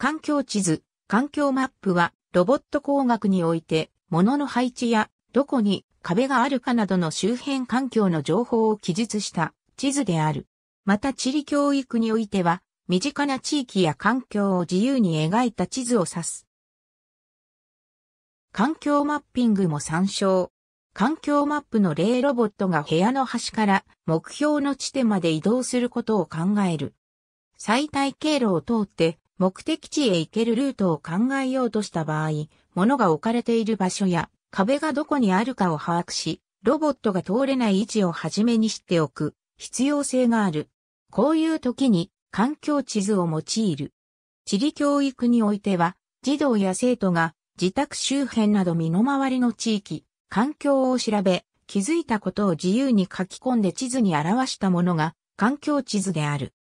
環境地図、環境マップは、ロボット工学において、物の配置や、どこに壁があるかなどの周辺環境の情報を記述した地図である。また地理教育においては、身近な地域や環境を自由に描いた地図を指す。環境マッピングも参照。環境マップの例ロボットが部屋の端から目標の地点まで移動することを考える。最大経路を通って目的地へ行けるルートを考えようとした場合、物が置かれている場所や壁がどこにあるかを把握し、ロボットが通れない位置をはじめに知っておく必要性がある。こういう時に環境地図を用いる。地理教育においては、児童や生徒が自宅周辺など身の回りの地域、環境を調べ、気づいたことを自由に書き込んで地図に表したものが環境地図である。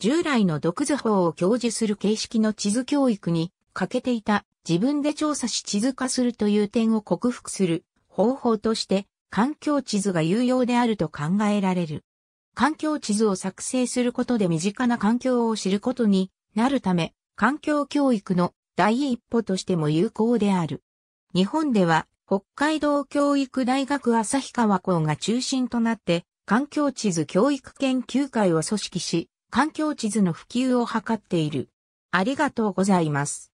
従来の独図法を教授する形式の地図教育に欠けていた自分で調査し地図化するという点を克服する方法として環境地図が有用であると考えられる。環境地図を作成することで身近な環境を知ることになるため、環境教育の第一歩としても有効である。日本では北海道教育大学旭川校が中心となって環境地図教育研究会を組織し、環境地図の普及を図っている。ありがとうございます。